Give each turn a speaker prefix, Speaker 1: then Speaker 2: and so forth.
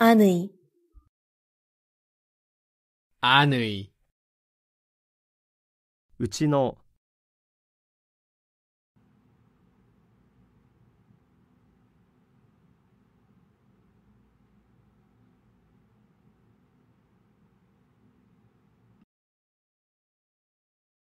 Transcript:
Speaker 1: い、
Speaker 2: あぬい。うちの